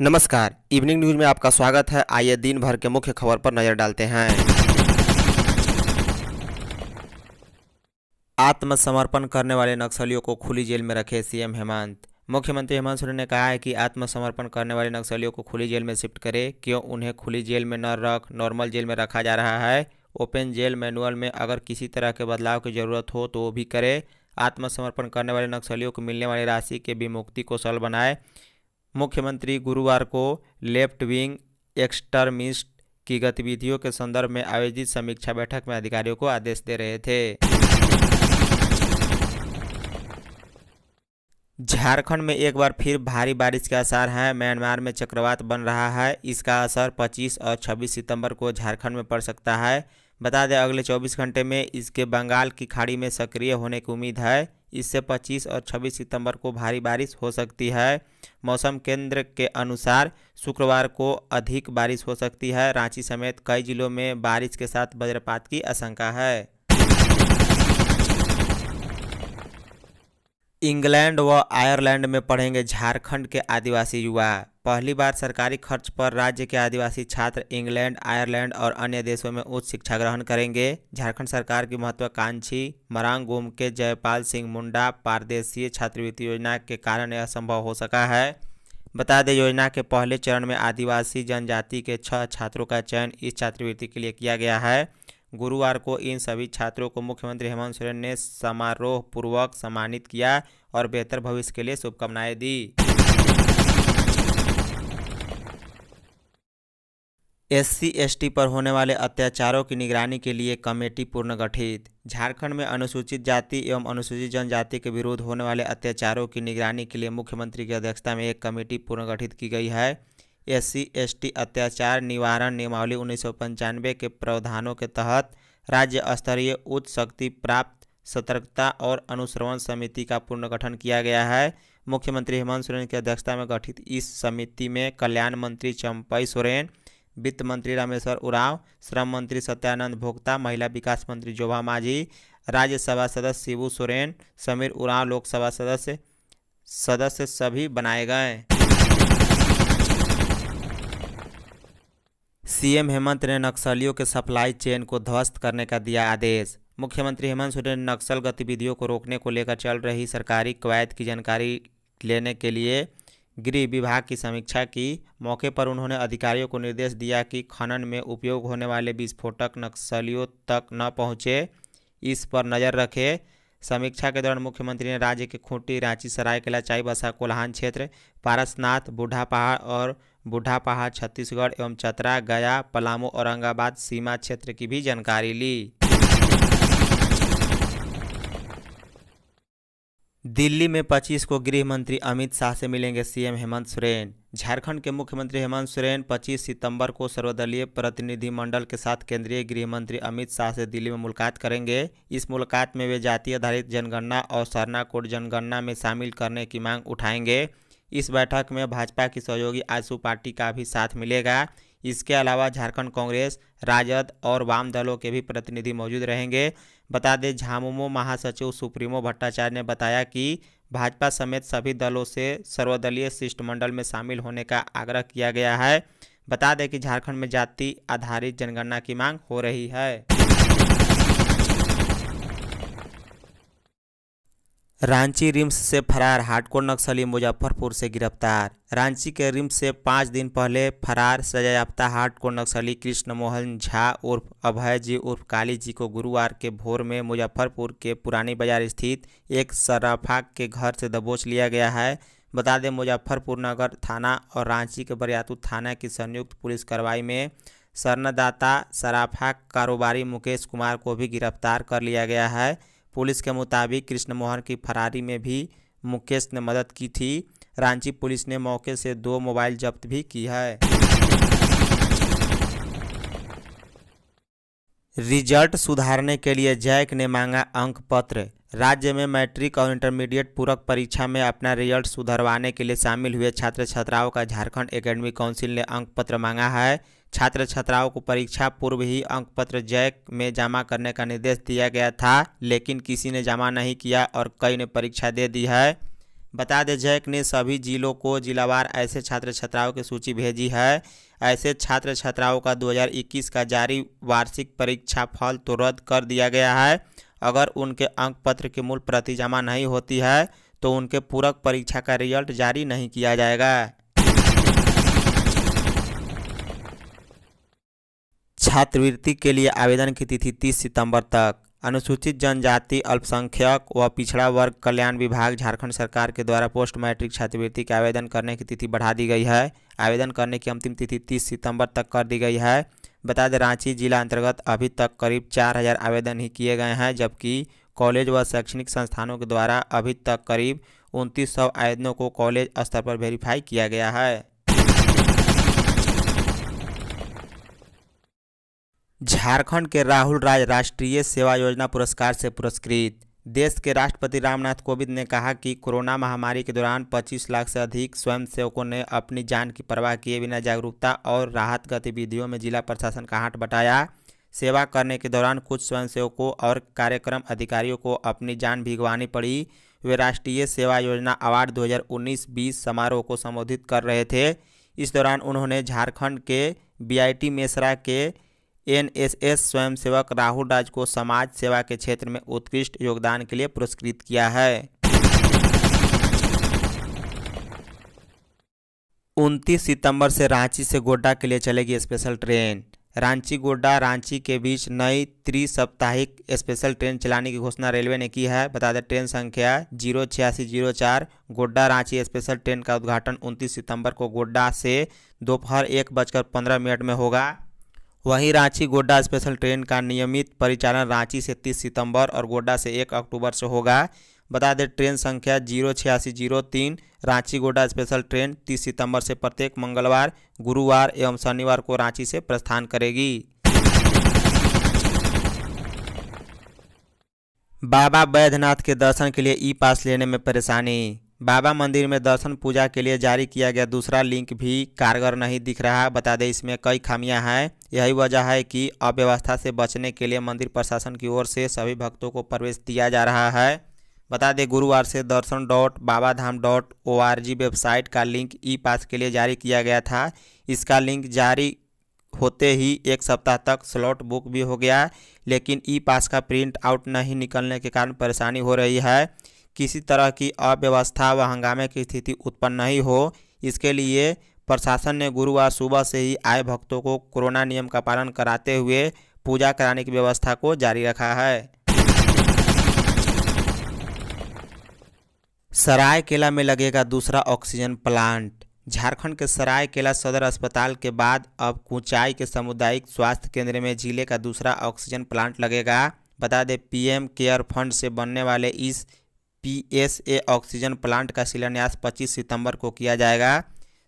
नमस्कार evening news में आपका स्वागत है आइए दिन भर के मुख्य खबर पर नजर डालते हैं आत्मसमर्पण करने वाले नक्सलियों को खुली जेल में रखे सीएम हेमंत मुख्यमंत्री हेमंत सोरेन ने कहा है कि आत्मसमर्पण करने वाले नक्सलियों को खुली जेल में शिफ्ट करें क्यों उन्हें खुली जेल में न रख नॉर्मल जेल में रखा जा रहा है ओपन जेल मैनुअल में अगर किसी तरह के बदलाव की ज़रूरत हो तो वो भी करें आत्मसमर्पण करने वाले नक्सलियों को मिलने वाली राशि के विमुक्ति को सरल बनाए मुख्यमंत्री गुरुवार को लेफ्ट विंग एक्सटर्मिस्ट की गतिविधियों के संदर्भ में आयोजित समीक्षा बैठक में अधिकारियों को आदेश दे रहे थे झारखंड में एक बार फिर भारी बारिश के आसार हैं म्यांमार में चक्रवात बन रहा है इसका असर 25 और 26 सितंबर को झारखंड में पड़ सकता है बता दें अगले 24 घंटे में इसके बंगाल की खाड़ी में सक्रिय होने की उम्मीद है इससे 25 और 26 सितंबर को भारी बारिश हो सकती है मौसम केंद्र के अनुसार शुक्रवार को अधिक बारिश हो सकती है रांची समेत कई जिलों में बारिश के साथ वज्रपात की आशंका है इंग्लैंड व आयरलैंड में पढ़ेंगे झारखंड के आदिवासी युवा पहली बार सरकारी खर्च पर राज्य के आदिवासी छात्र इंग्लैंड आयरलैंड और अन्य देशों में उच्च शिक्षा ग्रहण करेंगे झारखंड सरकार की महत्वाकांक्षी मरांगोम के जयपाल सिंह मुंडा पारदेशीय छात्रवृत्ति योजना के कारण यह संभव हो सका है बता दें योजना के पहले चरण में आदिवासी जनजाति के छह छात्रों का चयन इस छात्रवृत्ति के लिए किया गया है गुरुवार को इन सभी छात्रों को मुख्यमंत्री हेमंत सोरेन ने समारोह पूर्वक सम्मानित किया और बेहतर भविष्य के लिए शुभकामनाएं दी एस सी पर होने वाले अत्याचारों की निगरानी के लिए कमेटी पुनर्गठित झारखंड में अनुसूचित जाति एवं अनुसूचित जनजाति के विरुद्ध होने वाले अत्याचारों की निगरानी के लिए मुख्यमंत्री की अध्यक्षता में एक कमेटी पुनर्गठित की गई है एस सी अत्याचार निवारण नियमावली उन्नीस के प्रावधानों के तहत राज्य स्तरीय उच्च शक्ति प्राप्त सतर्कता और अनुश्रवण समिति का पुनर्गठन किया गया है मुख्यमंत्री हेमंत सोरेन की अध्यक्षता में गठित इस समिति में कल्याण मंत्री चंपई सोरेन वित्त मंत्री रामेश्वर उराव श्रम मंत्री सत्यानंद भोक्ता महिला विकास मंत्री जोभा मांझी राज्यसभा सदस्य शिवू सोरेन समीर उराव लोकसभा सदस्य सदस्य सभी बनाए गए सीएम हेमंत ने नक्सलियों के सप्लाई चेन को ध्वस्त करने का दिया आदेश मुख्यमंत्री हेमंत सोरेन ने नक्सल गतिविधियों को रोकने को लेकर चल रही सरकारी कवायद की जानकारी लेने के लिए गृह विभाग की समीक्षा की मौके पर उन्होंने अधिकारियों को निर्देश दिया कि खनन में उपयोग होने वाले विस्फोटक नक्सलियों तक न पहुँचे इस पर नज़र रखें समीक्षा के दौरान मुख्यमंत्री ने राज्य के खूंटी रांची सरायकेला चाईबसा कोल्हान क्षेत्र पारसनाथ बूढ़ा पहाड़ और बूढ़ा पहाड़ छत्तीसगढ़ एवं चतरा गया पलामू औरंगाबाद सीमा क्षेत्र की भी जानकारी ली दिल्ली में 25 को गृह मंत्री अमित शाह से मिलेंगे सीएम हेमंत सोरेन झारखंड के मुख्यमंत्री हेमंत सोरेन 25 सितंबर को सर्वदलीय प्रतिनिधिमंडल के साथ केंद्रीय गृह मंत्री अमित शाह से दिल्ली में मुलाकात करेंगे इस मुलाकात में वे जाति आधारित जनगणना और सरना जनगणना में शामिल करने की मांग उठाएंगे इस बैठक में भाजपा की सहयोगी आजसू पार्टी का भी साथ मिलेगा इसके अलावा झारखंड कांग्रेस राजद और वाम दलों के भी प्रतिनिधि मौजूद रहेंगे बता दें झामुमो महासचिव सुप्रीमो भट्टाचार्य ने बताया कि भाजपा समेत सभी दलों से सर्वदलीय शिष्टमंडल में शामिल होने का आग्रह किया गया है बता दें कि झारखंड में जाति आधारित जनगणना की मांग हो रही है रांची रिम्स से फरार हार्डकोर नक्सली मुजफ्फरपुर से गिरफ्तार रांची के रिम्स से पाँच दिन पहले फरार सजायाफ्ता हार्डकोर नक्सली कृष्ण मोहन झा उर्फ अभय जी उर्फ काली जी को गुरुवार के भोर में मुजफ्फरपुर के पुरानी बाजार स्थित एक सराफा के घर से दबोच लिया गया है बता दें मुजफ्फरपुर नगर थाना और रांची के बरियातू थाना की संयुक्त पुलिस कार्रवाई में सरनादाता सराफा कारोबारी मुकेश कुमार को भी गिरफ्तार कर लिया गया है पुलिस के मुताबिक कृष्ण मोहन की फरारी में भी मुकेश ने मदद की थी रांची पुलिस ने मौके से दो मोबाइल जब्त भी की है रिजल्ट सुधारने के लिए जैक ने मांगा अंक पत्र राज्य में मैट्रिक और इंटरमीडिएट पूरक परीक्षा में अपना रिजल्ट सुधरवाने के लिए शामिल हुए छात्र छात्राओं का झारखंड एकेडमी काउंसिल ने अंक पत्र मांगा है छात्र छात्राओं को परीक्षा पूर्व ही अंक पत्र जैक में जमा करने का निर्देश दिया गया था लेकिन किसी ने जमा नहीं किया और कई ने परीक्षा दे दी है बता दें जैक ने सभी जिलों को जिलावार ऐसे छात्र छात्राओं की सूची भेजी है ऐसे छात्र छात्राओं का 2021 का जारी वार्षिक परीक्षा फल तो रद्द कर दिया गया है अगर उनके अंक पत्र की मूल प्रति जमा नहीं होती है तो उनके पूरक परीक्षा का रिजल्ट जारी नहीं किया जाएगा छात्रवृत्ति के लिए आवेदन की तिथि 30 सितंबर तक अनुसूचित जनजाति अल्पसंख्यक व पिछड़ा वर्ग कल्याण विभाग झारखंड सरकार के द्वारा पोस्ट मैट्रिक छात्रवृत्ति के आवेदन करने की तिथि बढ़ा दी गई है आवेदन करने की अंतिम तिथि 30 सितंबर तक कर दी गई है बता दें रांची जिला अंतर्गत अभी तक करीब हज़ार आवेदन ही किए गए हैं जबकि कॉलेज व शैक्षणिक संस्थानों के द्वारा अभी तक करीब उनतीस आवेदनों को कॉलेज स्तर पर वेरीफाई किया गया है झारखंड के राहुल राज राष्ट्रीय सेवा योजना पुरस्कार से पुरस्कृत देश के राष्ट्रपति रामनाथ कोविंद ने कहा कि कोरोना महामारी के दौरान 25 लाख से अधिक स्वयंसेवकों ने अपनी जान की परवाह किए बिना जागरूकता और राहत गतिविधियों में जिला प्रशासन का हाथ बटाया सेवा करने के दौरान कुछ स्वयंसेवकों और कार्यक्रम अधिकारियों को अपनी जान भिगवानी पड़ी वे राष्ट्रीय सेवा योजना अवार्ड 2019 हज़ार समारोह को संबोधित कर रहे थे इस दौरान उन्होंने झारखंड के बीआईटी मेसरा के एनएसएस स्वयंसेवक राहुल राज को समाज सेवा के क्षेत्र में उत्कृष्ट योगदान के लिए पुरस्कृत किया है उनतीस सितंबर से रांची से गोड्डा के लिए चलेगी स्पेशल ट्रेन रांची गोड्डा रांची के बीच नई त्रिसप्ताहिक स्पेशल ट्रेन चलाने की घोषणा रेलवे ने की है बता दें ट्रेन संख्या जीरो छियासी जीरो चार गोड्डा रांची स्पेशल ट्रेन का उद्घाटन 29 सितंबर को गोड्डा से दोपहर एक बजकर पंद्रह मिनट में होगा वहीं रांची गोड्डा स्पेशल ट्रेन का नियमित परिचालन रांची से 30 सितंबर और गोड्डा से 1 अक्टूबर से होगा बता दें ट्रेन संख्या जीरो छियासी जीरो तीन रांची गोड्डा स्पेशल ट्रेन 30 सितंबर से प्रत्येक मंगलवार गुरुवार एवं शनिवार को रांची से प्रस्थान करेगी बाबा बैद्यनाथ के दर्शन के लिए ई पास लेने में परेशानी बाबा मंदिर में दर्शन पूजा के लिए जारी किया गया दूसरा लिंक भी कारगर नहीं दिख रहा बता दें इसमें कई खामियां हैं यही वजह है कि अव्यवस्था से बचने के लिए मंदिर प्रशासन की ओर से सभी भक्तों को प्रवेश दिया जा रहा है बता दें गुरुवार से Darshan dot Baba Dham dot O R G website का लिंक ई पास के लिए जारी किया गया था इसका लिंक जारी होते ही एक सप्ताह तक स्लॉट बुक भी हो गया लेकिन ई पास का प्रिंट आउट नहीं निकलने के कारण परेशानी हो रही है किसी तरह की अव्यवस्था व हंगामे की स्थिति उत्पन्न नहीं हो इसके लिए प्रशासन ने गुरुवार सुबह से ही आए भक्तों को कोरोना नियम का पालन कराते हुए पूजा कराने की व्यवस्था को जारी रखा है सरायकेला में लगेगा दूसरा ऑक्सीजन प्लांट झारखंड के सरायकेला सदर अस्पताल के बाद अब कुचाई के सामुदायिक स्वास्थ्य केंद्र में जिले का दूसरा ऑक्सीजन प्लांट लगेगा बता दें पीएम केयर फंड से बनने वाले इस पीएसए ऑक्सीजन प्लांट का शिलान्यास 25 सितंबर को किया जाएगा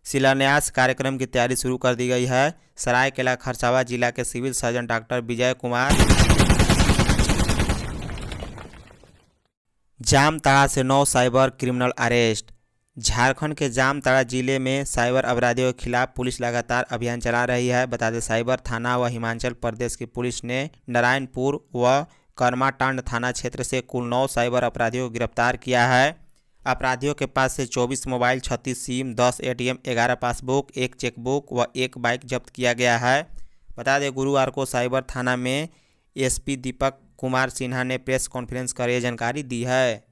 शिलान्यास कार्यक्रम की तैयारी शुरू कर दी गई है सरायकेला खरसावा जिला के civil surgeon doctor Vijay Kumar Jamtara से नौ साइबर क्रिमिनल अरेस्ट झारखंड के जामताड़ा जिले में साइबर अपराधियों के खिलाफ पुलिस लगातार अभियान चला रही है बता दें साइबर थाना व हिमाचल प्रदेश की पुलिस ने नारायणपुर व कर्माटांड थाना क्षेत्र से कुल नौ साइबर अपराधियों को गिरफ्तार किया है अपराधियों के पास से 24 मोबाइल 36 सिम 10 एटीएम, 11 पासबुक एक चेकबुक व एक बाइक जब्त किया गया है बता दें गुरुवार को साइबर थाना में एसपी दीपक कुमार सिन्हा ने प्रेस कॉन्फ्रेंस कर यह जानकारी दी है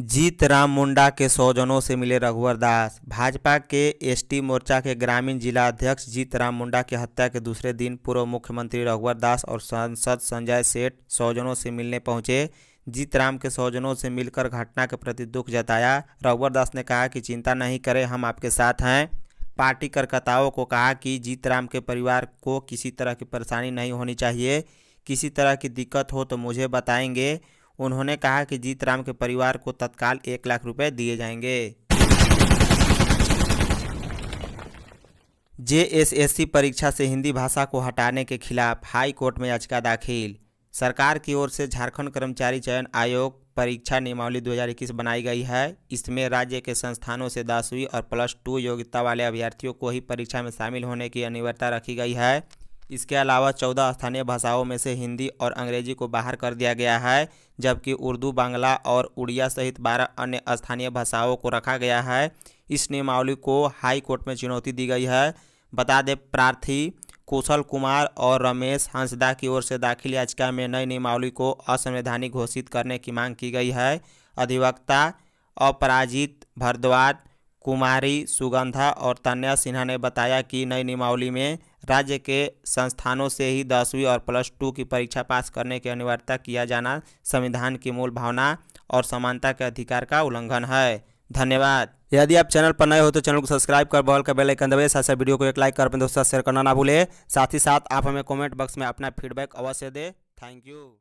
जीत राम मुंडा के सौजनों से मिले रघुवर दास भाजपा के एसटी मोर्चा के ग्रामीण जिला अध्यक्ष जीत राम मुंडा की हत्या के दूसरे दिन पूर्व मुख्यमंत्री रघुवर दास और सांसद संजय सेठ सौजनों से मिलने पहुंचे जीत राम के सौजनों से मिलकर घटना के प्रति दुख जताया रघुवर दास ने कहा कि चिंता नहीं करें हम आपके साथ हैं पार्टी कार्यकर्ताओं को कहा कि जीत राम के परिवार को किसी तरह की परेशानी नहीं होनी चाहिए किसी तरह की दिक्कत हो तो मुझे बताएंगे उन्होंने कहा कि जीत राम के परिवार को तत्काल एक लाख रुपए दिए जाएंगे जेएसएससी परीक्षा से हिंदी भाषा को हटाने के खिलाफ हाई कोर्ट में याचिका दाखिल सरकार की ओर से झारखंड कर्मचारी चयन आयोग परीक्षा नियमावली 2021 बनाई गई है इसमें राज्य के संस्थानों से दसवीं और प्लस टू योग्यता वाले अभ्यर्थियों को ही परीक्षा में शामिल होने की अनिवार्यता रखी गई है इसके अलावा चौदह स्थानीय भाषाओं में से हिंदी और अंग्रेजी को बाहर कर दिया गया है जबकि उर्दू बांग्ला और उड़िया सहित बारह अन्य स्थानीय भाषाओं को रखा गया है इस नियमावली को हाई कोर्ट में चुनौती दी गई है बता दें प्रार्थी कुशल कुमार और रमेश हंसदा की ओर से दाखिल याचिका में नई नियमावली को असंवैधानिक घोषित करने की मांग की गई है अधिवक्ता अपराजित भरद्वाज कुमारी सुगंधा और तन्या सिन्हा ने बताया कि नई नियमावली में राज्य के संस्थानों से ही दसवीं और प्लस टू की परीक्षा पास करने की अनिवार्यता किया जाना संविधान की मूल भावना और समानता के अधिकार का उल्लंघन है धन्यवाद यदि आप चैनल पर नए हो तो चैनल को सब्सक्राइब कर बॉल का बेल आइकन दबाइए साथ साथ वीडियो को एक लाइक कर अपने दोस्तों शेयर करना ना भूले साथ ही साथ आप हमें कमेंट बॉक्स में अपना फीडबैक अवश्य दें थैंक यू